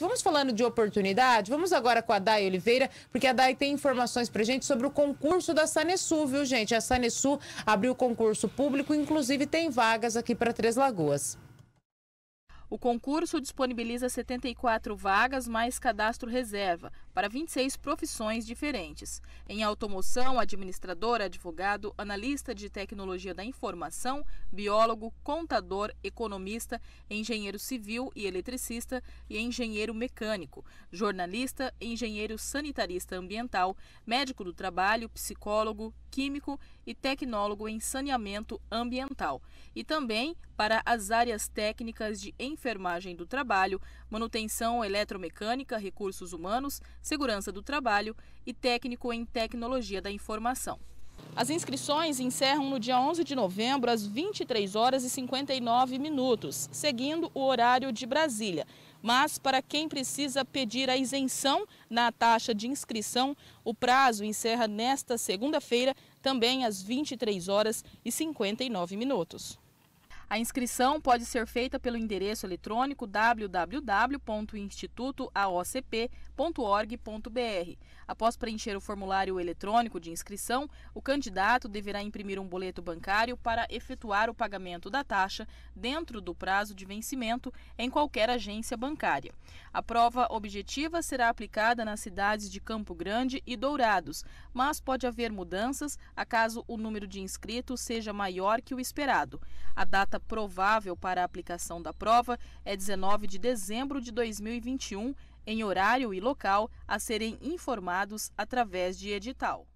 Vamos falando de oportunidade? Vamos agora com a Dai Oliveira, porque a Dai tem informações pra gente sobre o concurso da Sanesu, viu, gente? A Sanesu abriu concurso público, inclusive tem vagas aqui para Três Lagoas. O concurso disponibiliza 74 vagas mais cadastro reserva para 26 profissões diferentes. Em automoção, administrador, advogado, analista de tecnologia da informação, biólogo, contador, economista, engenheiro civil e eletricista e engenheiro mecânico, jornalista, engenheiro sanitarista ambiental, médico do trabalho, psicólogo, químico e tecnólogo em saneamento ambiental. E também para as áreas técnicas de enfermagem do trabalho, manutenção eletromecânica, recursos humanos, segurança do trabalho e técnico em tecnologia da informação. As inscrições encerram no dia 11 de novembro às 23 horas e 59 minutos, seguindo o horário de Brasília. Mas para quem precisa pedir a isenção na taxa de inscrição, o prazo encerra nesta segunda-feira, também às 23 horas e 59 minutos. A inscrição pode ser feita pelo endereço eletrônico www.institutoaocp.org.br. Após preencher o formulário eletrônico de inscrição, o candidato deverá imprimir um boleto bancário para efetuar o pagamento da taxa dentro do prazo de vencimento em qualquer agência bancária. A prova objetiva será aplicada nas cidades de Campo Grande e Dourados, mas pode haver mudanças a caso o número de inscritos seja maior que o esperado. A data provável para a aplicação da prova é 19 de dezembro de 2021, em horário e local a serem informados através de edital.